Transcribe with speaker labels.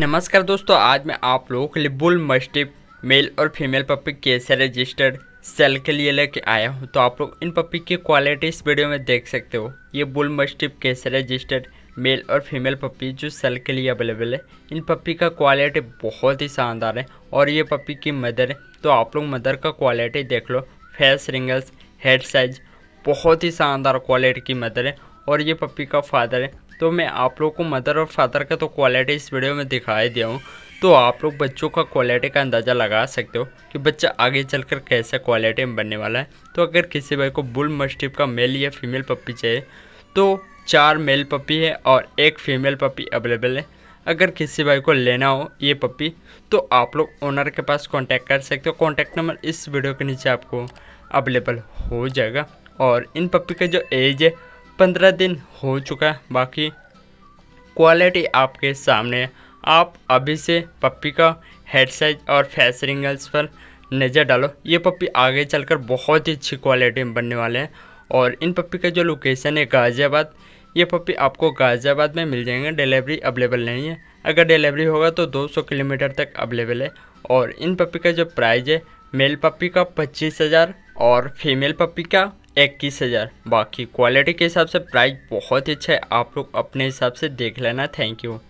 Speaker 1: नमस्कार दोस्तों आज मैं आप लोगों के लिए बुल मस्टिप मेल और फीमेल पप्पी कैसे रजिस्टर्ड सेल के लिए लेके आया हूँ तो आप लोग इन पप्पी की क्वालिटी इस वीडियो में देख सकते हो ये बुल मस्टिप कैसे रजिस्टर्ड मेल और फीमेल पप्पी जो सेल के लिए अवेलेबल है इन पपी का क्वालिटी बहुत ही शानदार है और ये पपी की मदर है तो आप लोग मदर का क्वालिटी देख लो फेस रिंगल्स हेड साइज बहुत ही शानदार क्वालिटी की मदर है और ये पप्पी का फादर है तो मैं आप लोग को मदर और फादर का तो क्वालिटी इस वीडियो में दिखाई दिया हूँ तो आप लोग बच्चों का क्वालिटी का अंदाज़ा लगा सकते हो कि बच्चा आगे चलकर कैसा क्वालिटी में बनने वाला है तो अगर किसी भाई को बुल मस्टिप का मेल या फीमेल पप्पी चाहिए तो चार मेल पप्पी है और एक फीमेल पप्पी अवेलेबल है अगर किसी भाई को लेना हो ये पप्पी तो आप लोग ओनर के पास कॉन्टैक्ट कर सकते हो कॉन्टैक्ट नंबर इस वीडियो के नीचे आपको अवेलेबल हो जाएगा और इन पप्पी का जो एज है पंद्रह दिन हो चुका है बाकी क्वालिटी आपके सामने आप अभी से पप्पी का हेड साइज और फेस रिंगल्स पर नज़र डालो ये पप्पी आगे चलकर बहुत ही अच्छी क्वालिटी में बनने वाले हैं और इन पप्पी का जो लोकेशन है गाज़ियाबाद ये पप्पी आपको गाज़ियाबाद में मिल जाएंगे डिलीवरी अवेलेबल नहीं है अगर डिलीवरी होगा तो 200 किलोमीटर तक अवेलेबल है और इन पप्पी का जो प्राइज़ है मेल पप्पी का पच्चीस हज़ार और फीमेल पप्पी का इक्कीस हज़ार बाकी क्वालिटी के हिसाब से प्राइस बहुत ही अच्छा है आप लोग अपने हिसाब से देख लेना थैंक यू